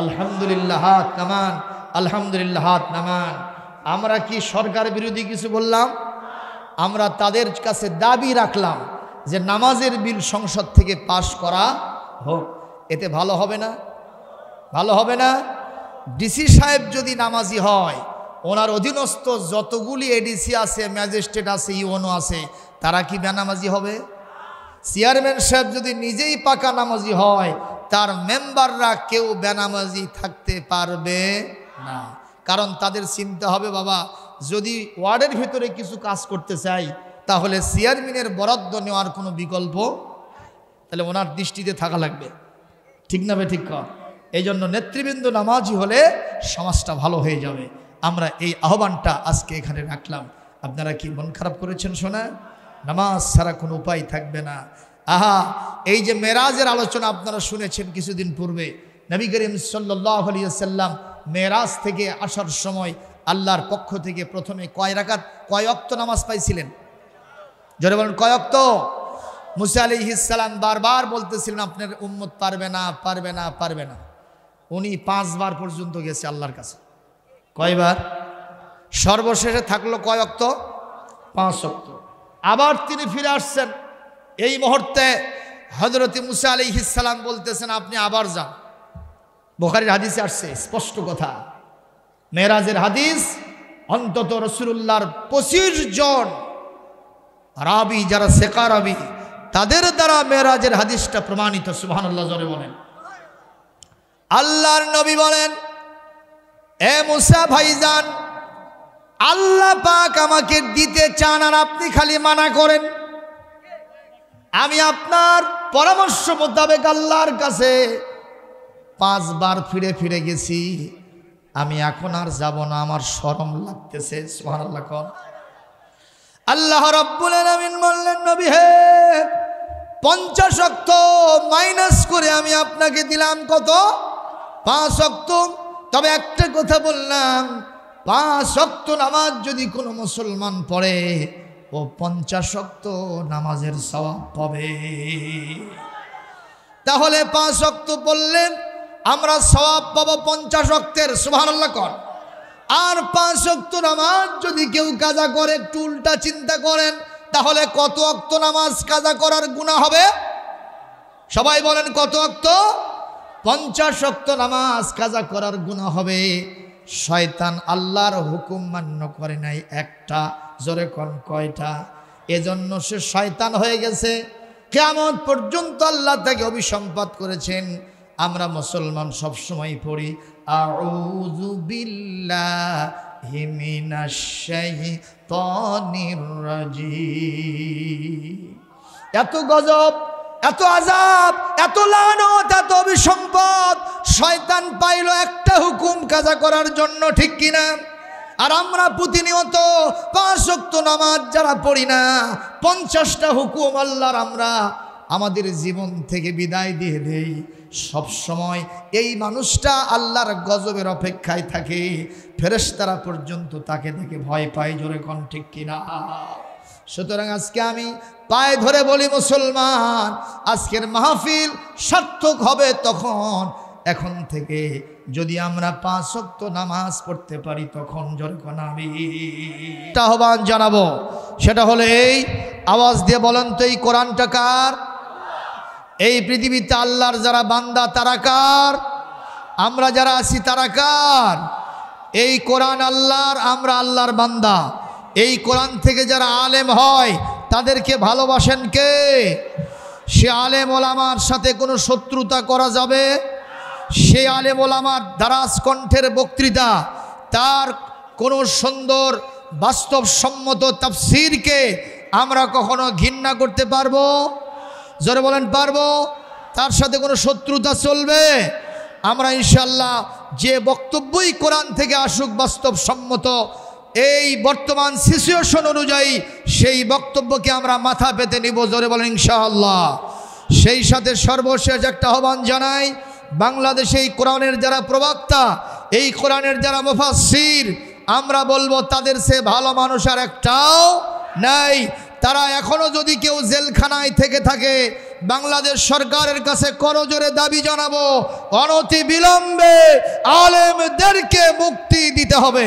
আলহামদুলিল্লাহ নামান আলহামদুলিল্লাহ নামান আমরা কি সরকার বিরোধী কিছু বললাম আমরা তাদের কাছে দাবি রাখলাম যে নামাজের বিল সংসদ থেকে পাশ করা হোক এতে ভালো হবে না ভালো হবে না ডিসি সাহেব যদি নামাজি হয় ওনার অধীনস্থ যতগুলি এডিসি আছে ম্যাজিস্ট্রেট আছে ইউনো আছে তারা কি বেনামাজি হবে চেয়ারম্যান সাহেব যদি নিজেই পাকা নামাজি হয় তার মেম্বাররা কেউ বেনামাজি থাকতে পারবে না কারণ তাদের চিন্তা হবে বাবা যদি ওয়ার্ডের ভিতরে কিছু কাজ করতে চাই তাহলে চেয়ারম্যানের বরাদ্দ নেওয়ার কোনো বিকল্প তাহলে ওনার দৃষ্টিতে থাকা লাগবে ঠিক না ভাই ঠিক কর এই জন্য নেতৃবৃন্দ নামাজি হলে সমাজটা ভালো হয়ে যাবে আমরা এই আহ্বানটা আজকে এখানে রাখলাম আপনারা কি মন খারাপ করেছেন শোনা নামাজ ছাড়া কোনো উপায় থাকবে না আহা এই যে মেরাজের আলোচনা আপনারা শুনেছেন কিছুদিন পূর্বে নবী করিম সাল্লাহ আলিয়াল্লাম মেরাজ থেকে আসার সময় আল্লাহর পক্ষ থেকে প্রথমে কয় রাখাত কয় অক্ত নামাজ পাইছিলেন জরে বলেন কয় অক্ত মুসা আলি ইসালাম বারবার বলতেছিলেন আপনার উম্মত পারবে না পারবে না পারবে না উনি পাঁচবার পর্যন্ত গেছে আল্লাহর কাছে কয়বার সর্বশেষে থাকলো কয় অক্ত পাঁচ অক্ত আবার তিনি ফিরে আসছেন এই মুহূর্তে হজরত মুসা আলি ইসালাম বলতেছেন আপনি আবার যান বোখারির হাদিসে আসছে স্পষ্ট কথা মেয়েরাজের হাদিস অন্তত রসুল্লাহর পঁচিশ জন রাবি যারা সেকা রাবি তাদের দ্বারা মেয়েরাজের হাদিসটা প্রমাণিত সুবাহান্লাহ জরে বলেন আল্লাহর নবী বলেন এ মুসা ভাইজান আল্লাহ পাক আমাকে দিতে চান আর আপনি খালি মানা করেন আমি আপনার পরামর্শ মোতাবেক আল্লাহর কাছে পাঁচবার ফিরে ফিরে গেছি আমি এখন আর যাব না আমার সরম লাগতেছে সোহান আল্লাহ কর আল্লাহ রব্বুল বললেন নবী হে পঞ্চাশ অক্ত মাইনাস করে আমি আপনাকে দিলাম কত পাঁচ অক্ত তবে একটা কথা বললাম পাঁচ শক্ত নামাজ যদি কোনো মুসলমান পড়ে ও পঞ্চাশ শক্ত নামাজের স্বভাব পাবে তাহলে পাঁচ শক্ত পড়লেন আমরা স্বভাব পাবো পঞ্চাশ শক্তের সুভারাল্লা কর আর পাঁচ শক্ত নামাজ যদি কেউ কাজা করে টুলটা চিন্তা করেন তাহলে কত অক্ত নামাজ কাজা করার গুণা হবে সবাই বলেন কত অক্ত পঞ্চাশ শক্ত নামাজ কাজা করার গুণা হবে শয়তান আল্লাহর হুকুম মান্য করে নাই একটা জোরে কন কয়টা এজন্য সে শয়তান হয়ে গেছে কেমন পর্যন্ত আল্লাহ তাকে অভিসম্পাদ করেছেন আমরা মুসলমান সবসময় পড়ি আউযু বিল্লাহি মিনাশ শাইতানির রাজিম এত গজব এত আজাব এত লানত এত অভিসম্পদ শয়তান পাইল একটা হুকুম কাজা করার জন্য ঠিক কিনা আর আমরা প্রতিনিয়ত পাঁচক্ত নামাজ যারা পড়ি না পঞ্চাশটা হুকুম আল্লাহর আমরা আমাদের জীবন থেকে বিদায় দিয়ে দেই সবসময় এই মানুষটা আল্লাহর গজবের অপেক্ষায় থাকে ফেরেস্তারা পর্যন্ত তাকে দেখে ভয় পায় জোরে কন ঠিক কিনা সুতরাং আজকে আমি পায়ে ধরে বলি মুসলমান আজকের মাহফিল সার্থক হবে তখন এখন থেকে যদি আমরা পাঁচ শক্ত নামাজ পড়তে পারি তখন যখন আমি আহ্বান জানাবো সেটা হলো এই আওয়াজ দিয়ে বলেন তো এই কোরআনটা কার এই পৃথিবীতে আল্লাহর যারা বান্দা তারা কার আমরা যারা আছি তারা কার এই কোরআন আল্লাহর আমরা আল্লাহর বান্দা এই কোরআন থেকে যারা আলেম হয় তাদেরকে ভালোবাসেন কে সে আলেম ওলামার সাথে কোনো শত্রুতা করা যাবে সে আলে ওলামার দারাজ কণ্ঠের বক্তৃতা তার কোনো সুন্দর বাস্তবসম্মত তাফসিরকে আমরা কখনো ঘৃণা করতে পারবো জোরে বলেন পারব তার সাথে কোনো শত্রুতা চলবে আমরা ইনশাল্লাহ যে বক্তব্যই কোরআন থেকে আসুক বাস্তবসম্মত এই বর্তমান সিচুয়েশন অনুযায়ী সেই বক্তব্যকে আমরা মাথা পেতে নিব জোরে বলেন ইনশাআল্লাহ সেই সাথে সর্বশেষ একটা আহ্বান জানাই বাংলাদেশে এই কোরআনের যারা প্রবক্তা এই কোরআনের যারা মুফাসির আমরা বলবো তাদের সে ভালো মানুষ আর একটাও নাই তারা এখনও যদি কেউ জেলখানায় থেকে থাকে বাংলাদেশ সরকারের কাছে করজোরে দাবি জানাবো অনতি বিলম্বে আলেমদেরকে মুক্তি দিতে হবে